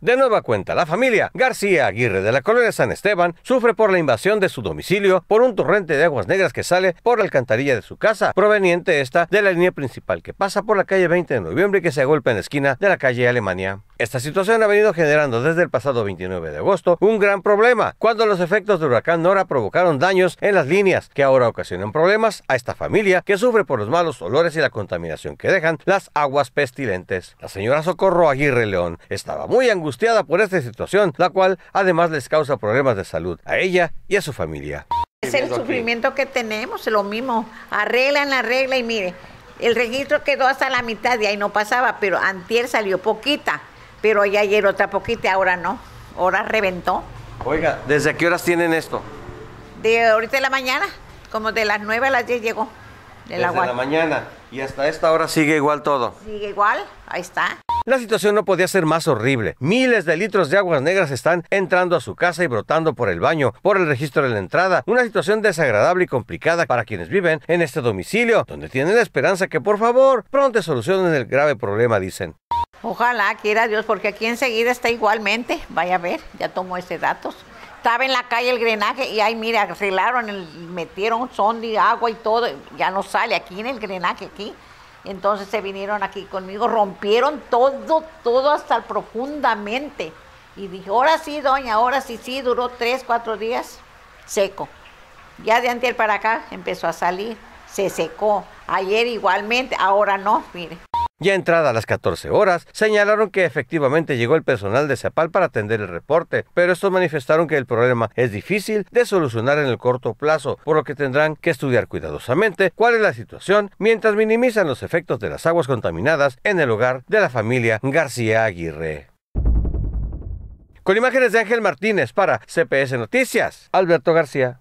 De nueva cuenta, la familia García Aguirre de la colonia San Esteban sufre por la invasión de su domicilio por un torrente de aguas negras que sale por la alcantarilla de su casa, proveniente esta de la línea principal que pasa por la calle 20 de noviembre y que se agolpa en la esquina de la calle Alemania. Esta situación ha venido generando desde el pasado 29 de agosto un gran problema, cuando los efectos del huracán Nora provocaron daños en las líneas que ahora ocasionan problemas a esta familia que sufre por los malos olores y la contaminación que dejan las aguas pestilentes. La señora Socorro Aguirre León estaba muy angustiada por esta situación, la cual además les causa problemas de salud a ella y a su familia. Es el sufrimiento que tenemos, lo mismo. Arreglan la regla y mire, el registro quedó hasta la mitad y ahí no pasaba, pero antier salió poquita pero ya ayer otra poquita, ahora no, ahora reventó. Oiga, ¿desde qué horas tienen esto? De ahorita de la mañana, como de las 9 a las 10 llegó. De la mañana y hasta esta hora sigue igual todo. Sigue igual, ahí está. La situación no podía ser más horrible. Miles de litros de aguas negras están entrando a su casa y brotando por el baño, por el registro de la entrada. Una situación desagradable y complicada para quienes viven en este domicilio, donde tienen la esperanza que por favor pronto solucionen el grave problema, dicen. Ojalá quiera Dios, porque aquí enseguida está igualmente. Vaya a ver, ya tomo ese datos. Estaba en la calle el drenaje y ahí, mire, arreglaron, metieron metieron de agua y todo. Ya no sale aquí en el drenaje, aquí. Entonces se vinieron aquí conmigo, rompieron todo, todo hasta profundamente. Y dije, ahora sí, doña, ahora sí, sí, duró tres, cuatro días seco. Ya de antier para acá empezó a salir, se secó. Ayer igualmente, ahora no, mire. Ya entrada a las 14 horas, señalaron que efectivamente llegó el personal de CEPAL para atender el reporte, pero estos manifestaron que el problema es difícil de solucionar en el corto plazo, por lo que tendrán que estudiar cuidadosamente cuál es la situación mientras minimizan los efectos de las aguas contaminadas en el hogar de la familia García Aguirre. Con imágenes de Ángel Martínez para CPS Noticias, Alberto García.